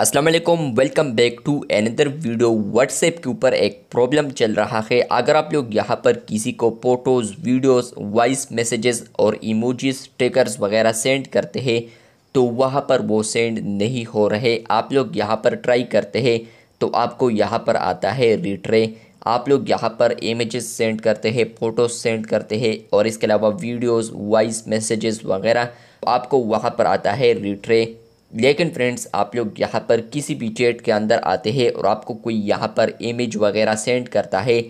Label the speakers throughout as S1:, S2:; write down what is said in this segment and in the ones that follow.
S1: अस्सलाम वालेकुम welcome back to another video WhatsApp के ऊपर एक प्रॉब्लम चल रहा है अगर आप लोग यहाँ पर किसी को फ़ोटोज़ वीडियोस वॉइस मैसेजेस और इमोजीज टिकर्स वगैरह सेंड करते हैं तो वहाँ पर वो सेंड नहीं हो रहे आप लोग यहाँ पर ट्राई करते हैं तो आपको यहाँ पर आता है रिट्रे आप लोग यहाँ पर इमेजेस सेंड करते हैं फ़ोटोज़ सेंड करते हैं और इसके अलावा वीडियोस वॉइस मैसेजेस वगैरह आपको वहाँ पर आता है रिट्रे लेकिन फ्रेंड्स आप लोग यहाँ पर किसी भी चैट के अंदर आते हैं और आपको कोई यहाँ पर इमेज वगैरह सेंड करता है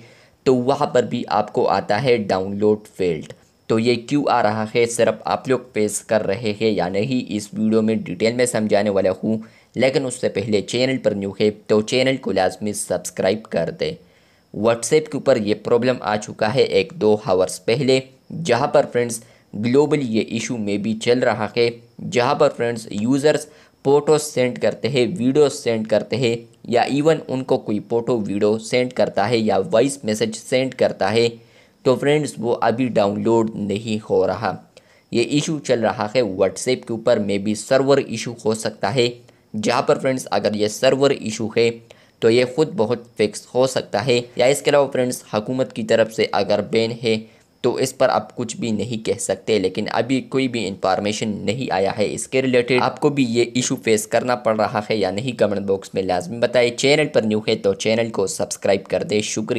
S1: तो वहाँ पर भी आपको आता है डाउनलोड फेल्ड तो ये क्यों आ रहा है सिर्फ आप लोग पेश कर रहे हैं या नहीं इस वीडियो में डिटेल में समझाने वाला हूँ लेकिन उससे पहले चैनल पर न्यू है तो चैनल को लाजमी सब्सक्राइब कर दें व्हाट्सएप के ऊपर ये प्रॉब्लम आ चुका है एक दो हावर्स पहले जहाँ पर फ्रेंड्स ग्लोबली ये इशू में भी चल रहा है जहाँ पर फ्रेंड्स यूज़र्स फोटो सेंड करते हैं वीडियो सेंड करते हैं या इवन उनको कोई फोटो वीडियो सेंड करता है या वॉइस मैसेज सेंड करता है तो फ्रेंड्स वो अभी डाउनलोड नहीं हो रहा ये इशू चल रहा है व्हाट्सएप के ऊपर मे बी सर्वर इशू हो सकता है जहाँ पर फ्रेंड्स अगर ये सर्वर इशू है तो ये ख़ुद बहुत फिक्स हो सकता है या इसके अलावा फ्रेंड्स हकूमत की तरफ से अगर बैन है तो इस पर आप कुछ भी नहीं कह सकते लेकिन अभी कोई भी इंफॉर्मेशन नहीं आया है इसके रिलेटेड आपको भी ये इशू फेस करना पड़ रहा है या नहीं कमेंट बॉक्स में लाजमी बताए चैनल पर न्यू है तो चैनल को सब्सक्राइब कर दे शुक्रिया